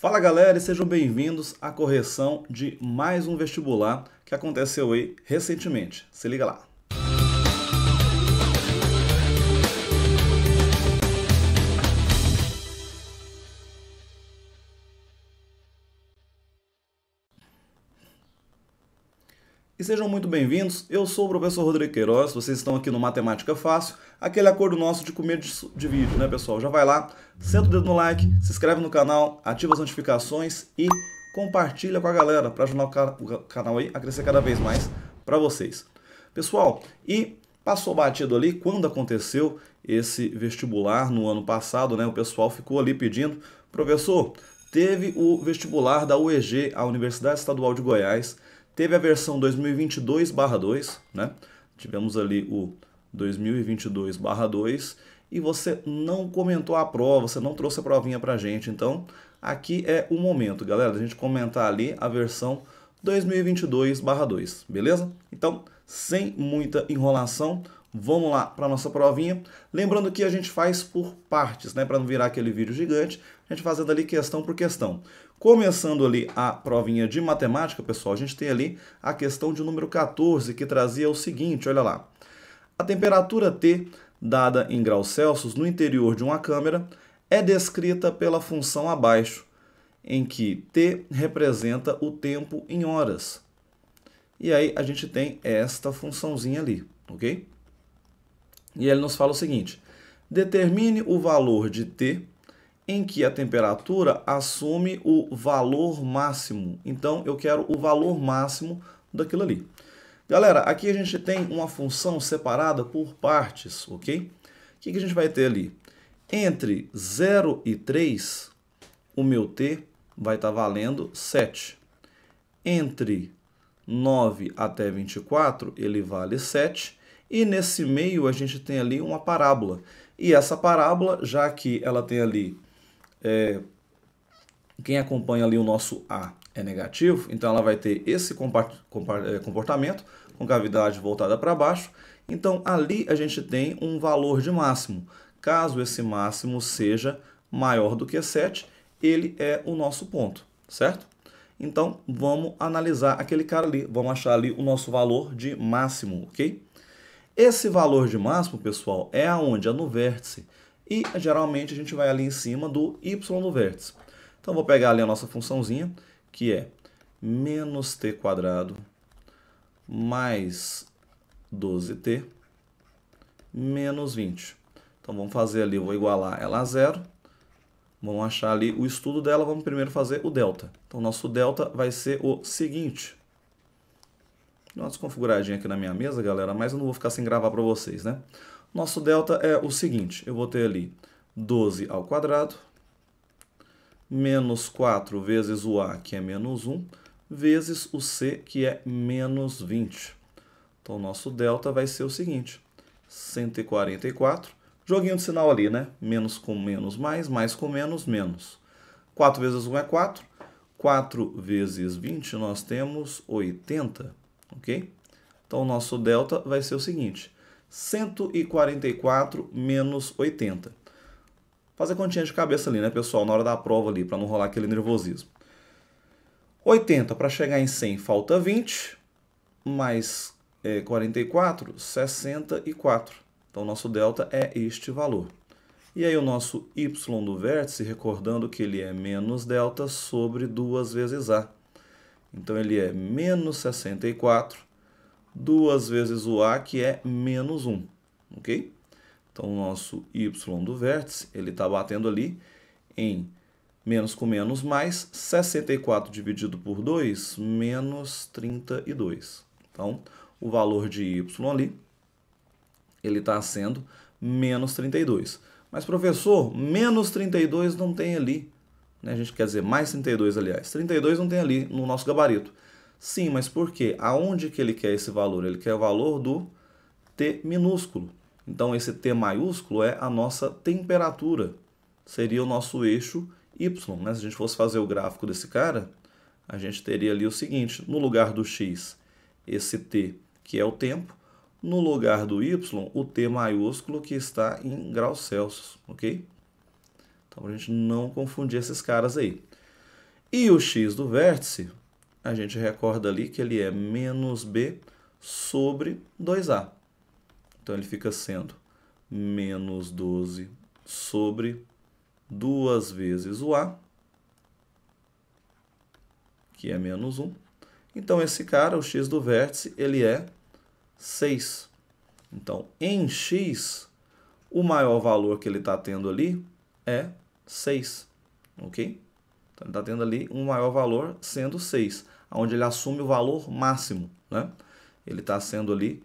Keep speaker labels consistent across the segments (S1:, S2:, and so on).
S1: Fala galera e sejam bem-vindos à correção de mais um vestibular que aconteceu aí recentemente. Se liga lá. e sejam muito bem-vindos. Eu sou o professor Rodrigo Queiroz, vocês estão aqui no Matemática Fácil, aquele acordo nosso de comer de vídeo, né, pessoal? Já vai lá, senta o dedo no like, se inscreve no canal, ativa as notificações e compartilha com a galera para ajudar o canal aí a crescer cada vez mais para vocês. Pessoal, e passou batido ali quando aconteceu esse vestibular no ano passado, né? O pessoal ficou ali pedindo, professor, teve o vestibular da UEG, a Universidade Estadual de Goiás, Teve a versão 2022/2, né? Tivemos ali o 2022/2 e você não comentou a prova, você não trouxe a provinha pra gente. Então, aqui é o momento, galera, a gente comentar ali a versão 2022/2, beleza? Então, sem muita enrolação, Vamos lá para nossa provinha. Lembrando que a gente faz por partes, né? Para não virar aquele vídeo gigante, a gente fazendo ali questão por questão. Começando ali a provinha de matemática, pessoal, a gente tem ali a questão de número 14, que trazia o seguinte, olha lá. A temperatura T, dada em graus Celsius, no interior de uma câmera, é descrita pela função abaixo, em que T representa o tempo em horas. E aí a gente tem esta funçãozinha ali, ok? E ele nos fala o seguinte, determine o valor de T em que a temperatura assume o valor máximo. Então, eu quero o valor máximo daquilo ali. Galera, aqui a gente tem uma função separada por partes, ok? O que, que a gente vai ter ali? Entre 0 e 3, o meu t vai estar tá valendo 7. Entre 9 até 24, ele vale 7. E nesse meio a gente tem ali uma parábola. E essa parábola, já que ela tem ali é, quem acompanha ali o nosso A é negativo, então ela vai ter esse é, comportamento com cavidade voltada para baixo. Então ali a gente tem um valor de máximo. Caso esse máximo seja maior do que 7, ele é o nosso ponto, certo? Então vamos analisar aquele cara ali, vamos achar ali o nosso valor de máximo, ok? Esse valor de máximo, pessoal, é aonde? É no vértice e geralmente a gente vai ali em cima do y do vértice. Então vou pegar ali a nossa funçãozinha, que é menos t quadrado mais 12t menos 20. Então vamos fazer ali, vou igualar ela a zero. Vamos achar ali o estudo dela, vamos primeiro fazer o delta. Então nosso delta vai ser o seguinte. Dá uma desconfiguradinha aqui na minha mesa, galera, mas eu não vou ficar sem gravar para vocês, né? Nosso delta é o seguinte, eu vou ter ali 12 ao quadrado, menos 4 vezes o A, que é menos 1, vezes o C, que é menos 20. Então, nosso delta vai ser o seguinte, 144, joguinho de sinal ali, né? Menos com menos mais, mais com menos, menos. 4 vezes 1 é 4, 4 vezes 20 nós temos 80, ok? Então, nosso delta vai ser o seguinte, 144 menos 80. Faz a continha de cabeça ali, né, pessoal, na hora da prova ali, para não rolar aquele nervosismo. 80 para chegar em 100 falta 20, mais é, 44, 64. Então, nosso delta é este valor. E aí, o nosso y do vértice, recordando que ele é menos delta sobre 2 vezes a. Então, ele é menos 64 2 vezes o A, que é menos 1, ok? Então, o nosso Y do vértice, ele está batendo ali em menos com menos mais 64 dividido por 2, menos 32. Então, o valor de Y ali, ele está sendo menos 32. Mas, professor, menos 32 não tem ali. Né? A gente quer dizer mais 32, aliás. 32 não tem ali no nosso gabarito. Sim, mas por quê? Aonde que ele quer esse valor? Ele quer o valor do T minúsculo. Então, esse T maiúsculo é a nossa temperatura. Seria o nosso eixo Y. Né? Se a gente fosse fazer o gráfico desse cara, a gente teria ali o seguinte. No lugar do X, esse T, que é o tempo. No lugar do Y, o T maiúsculo, que está em graus Celsius. Ok? Então, a gente não confundir esses caras aí. E o X do vértice a gente recorda ali que ele é menos b sobre 2a. Então ele fica sendo menos 12 sobre 2 vezes o a, que é menos 1. Então esse cara, o x do vértice, ele é 6. Então em x, o maior valor que ele está tendo ali é 6, ok? Então, ele está tendo ali um maior valor, sendo 6, onde ele assume o valor máximo. Né? Ele está sendo ali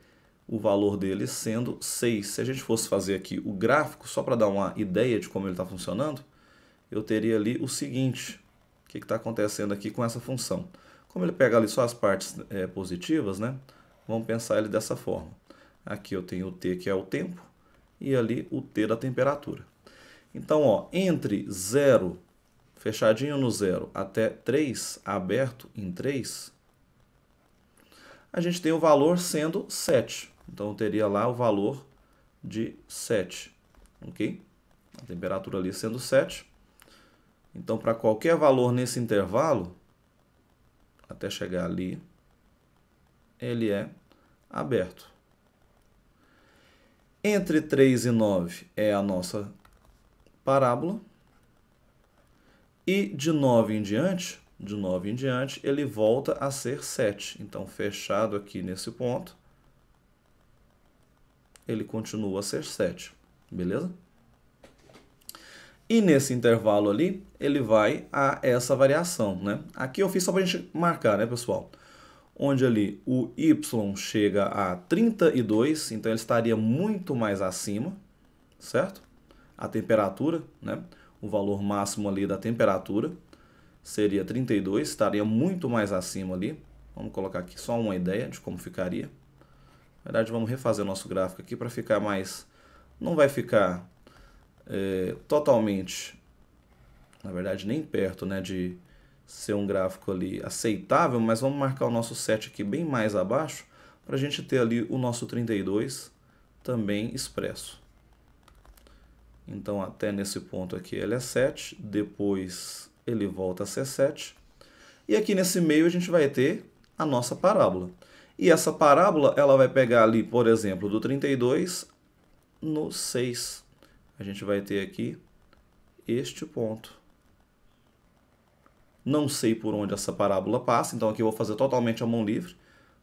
S1: o valor dele sendo 6. Se a gente fosse fazer aqui o gráfico, só para dar uma ideia de como ele está funcionando, eu teria ali o seguinte. O que está acontecendo aqui com essa função? Como ele pega ali só as partes é, positivas, né? vamos pensar ele dessa forma. Aqui eu tenho o t, que é o tempo, e ali o t da temperatura. Então, ó, entre 0 fechadinho no zero até 3, aberto em 3, a gente tem o valor sendo 7. Então eu teria lá o valor de 7, ok? A temperatura ali sendo 7. Então para qualquer valor nesse intervalo, até chegar ali, ele é aberto. Entre 3 e 9 é a nossa parábola. E de 9 em diante, de 9 em diante, ele volta a ser 7. Então, fechado aqui nesse ponto, ele continua a ser 7. Beleza? E nesse intervalo ali, ele vai a essa variação, né? Aqui eu fiz só para a gente marcar, né, pessoal? Onde ali o y chega a 32, então ele estaria muito mais acima, certo? A temperatura, né? o valor máximo ali da temperatura, seria 32, estaria muito mais acima ali. Vamos colocar aqui só uma ideia de como ficaria. Na verdade, vamos refazer nosso gráfico aqui para ficar mais... Não vai ficar é, totalmente, na verdade, nem perto né, de ser um gráfico ali aceitável, mas vamos marcar o nosso set aqui bem mais abaixo para a gente ter ali o nosso 32 também expresso. Então, até nesse ponto aqui ele é 7, depois ele volta a ser 7. E aqui nesse meio a gente vai ter a nossa parábola. E essa parábola ela vai pegar ali, por exemplo, do 32 no 6. A gente vai ter aqui este ponto. Não sei por onde essa parábola passa, então aqui eu vou fazer totalmente a mão livre.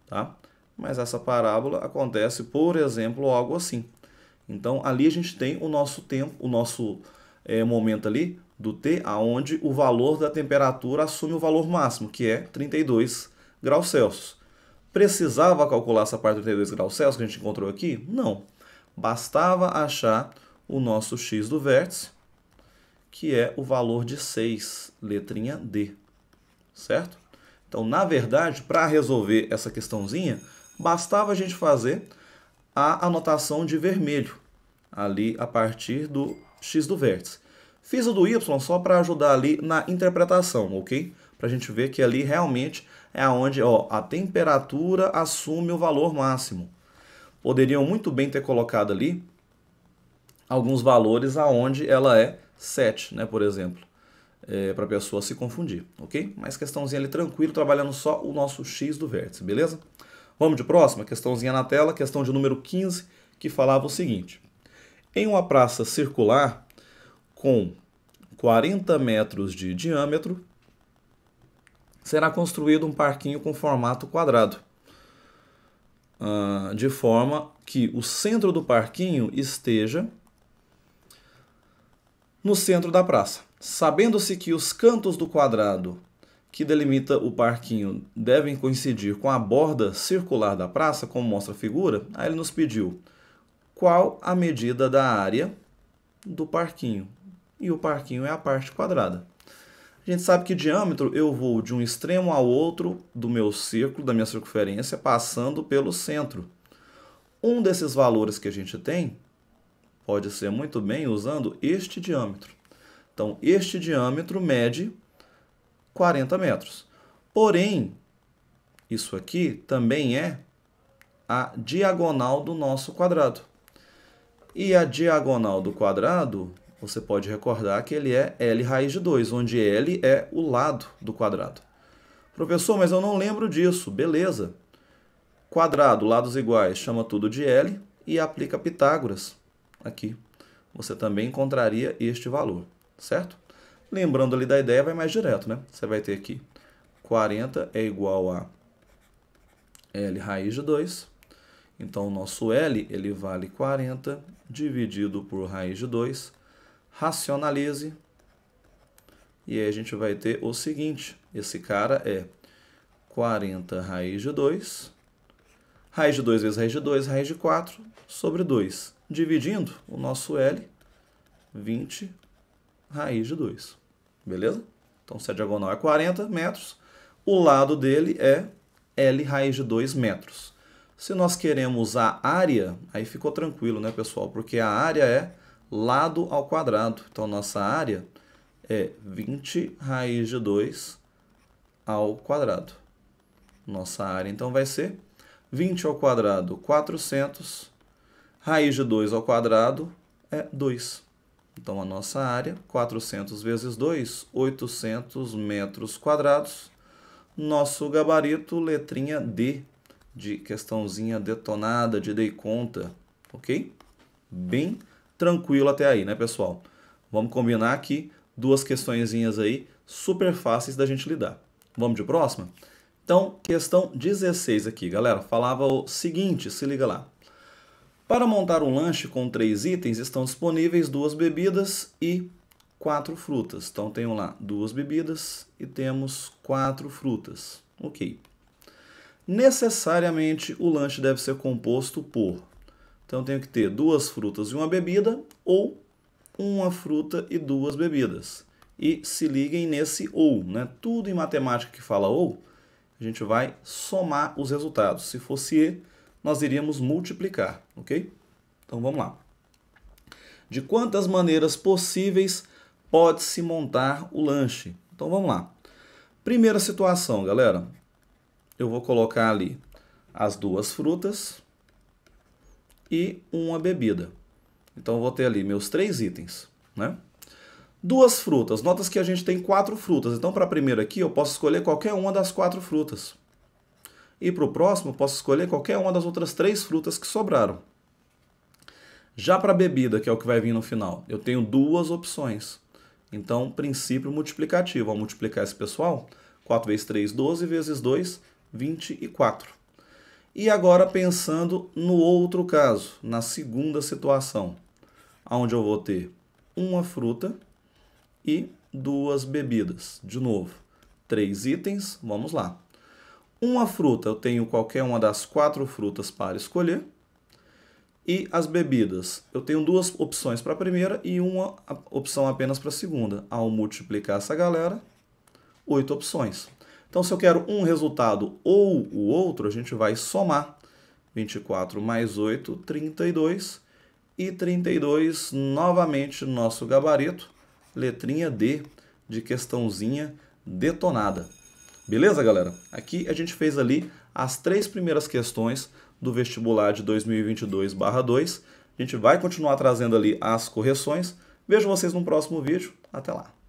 S1: Tá? Mas essa parábola acontece, por exemplo, algo assim. Então ali a gente tem o nosso tempo, o nosso é, momento ali do T, aonde o valor da temperatura assume o valor máximo, que é 32 graus Celsius. Precisava calcular essa parte de 32 graus Celsius que a gente encontrou aqui? Não. Bastava achar o nosso x do vértice, que é o valor de 6, letrinha D. Certo? Então, na verdade, para resolver essa questãozinha, bastava a gente fazer a anotação de vermelho, ali a partir do x do vértice. Fiz o do y só para ajudar ali na interpretação, ok? Para a gente ver que ali realmente é onde ó, a temperatura assume o valor máximo. Poderiam muito bem ter colocado ali alguns valores aonde ela é 7, né, por exemplo, é, para a pessoa se confundir, ok? Mas questãozinha ali tranquilo, trabalhando só o nosso x do vértice, beleza? Vamos de próxima? Questãozinha na tela, questão de número 15, que falava o seguinte. Em uma praça circular com 40 metros de diâmetro, será construído um parquinho com formato quadrado, ah, de forma que o centro do parquinho esteja no centro da praça. Sabendo-se que os cantos do quadrado que delimita o parquinho devem coincidir com a borda circular da praça, como mostra a figura, aí ele nos pediu qual a medida da área do parquinho. E o parquinho é a parte quadrada. A gente sabe que diâmetro eu vou de um extremo ao outro do meu círculo, da minha circunferência, passando pelo centro. Um desses valores que a gente tem pode ser muito bem usando este diâmetro. Então, este diâmetro mede 40 metros. Porém, isso aqui também é a diagonal do nosso quadrado. E a diagonal do quadrado, você pode recordar que ele é L raiz de 2, onde L é o lado do quadrado. Professor, mas eu não lembro disso. Beleza. Quadrado, lados iguais, chama tudo de L e aplica Pitágoras aqui. Você também encontraria este valor, certo? Lembrando ali da ideia, vai mais direto, né? Você vai ter aqui 40 é igual a L raiz de 2. Então, o nosso L ele vale 40 dividido por raiz de 2. Racionalize. E aí a gente vai ter o seguinte. Esse cara é 40 raiz de 2. Raiz de 2 vezes raiz de 2, raiz de 4 sobre 2. Dividindo o nosso L, 20 raiz de 2 beleza? Então, se a diagonal é 40 metros, o lado dele é L raiz de 2 metros. Se nós queremos a área, aí ficou tranquilo, né, pessoal? Porque a área é lado ao quadrado. Então, nossa área é 20 raiz de 2 ao quadrado. Nossa área, então, vai ser 20 ao quadrado, 400. Raiz de 2 ao quadrado é 2. Então, a nossa área, 400 vezes 2, 800 metros quadrados. Nosso gabarito, letrinha D, de questãozinha detonada, de dei conta, ok? Bem tranquilo até aí, né, pessoal? Vamos combinar aqui duas questõezinhas aí super fáceis da gente lidar. Vamos de próxima? Então, questão 16 aqui, galera. Falava o seguinte, se liga lá. Para montar um lanche com três itens, estão disponíveis duas bebidas e quatro frutas. Então, tenho lá duas bebidas e temos quatro frutas. Ok. Necessariamente, o lanche deve ser composto por... Então, tenho que ter duas frutas e uma bebida ou uma fruta e duas bebidas. E se liguem nesse ou, né? Tudo em matemática que fala ou, a gente vai somar os resultados. Se fosse E, nós iríamos multiplicar, ok? Então vamos lá. De quantas maneiras possíveis pode-se montar o lanche? Então vamos lá. Primeira situação, galera. Eu vou colocar ali as duas frutas e uma bebida. Então vou ter ali meus três itens, né? Duas frutas. Notas que a gente tem quatro frutas. Então para a primeira aqui eu posso escolher qualquer uma das quatro frutas e para o próximo posso escolher qualquer uma das outras três frutas que sobraram. Já para a bebida, que é o que vai vir no final, eu tenho duas opções. Então, princípio multiplicativo. Ao multiplicar esse pessoal, 4 vezes 3, 12, vezes 2, 24. E agora, pensando no outro caso, na segunda situação, onde eu vou ter uma fruta e duas bebidas. De novo, três itens, vamos lá. Uma fruta, eu tenho qualquer uma das quatro frutas para escolher. E as bebidas, eu tenho duas opções para a primeira e uma opção apenas para a segunda. Ao multiplicar essa galera, oito opções. Então, se eu quero um resultado ou o outro, a gente vai somar 24 mais 8, 32. E 32, novamente, nosso gabarito, letrinha D de questãozinha detonada. Beleza, galera? Aqui a gente fez ali as três primeiras questões do vestibular de 2022/2. A gente vai continuar trazendo ali as correções. Vejo vocês no próximo vídeo. Até lá.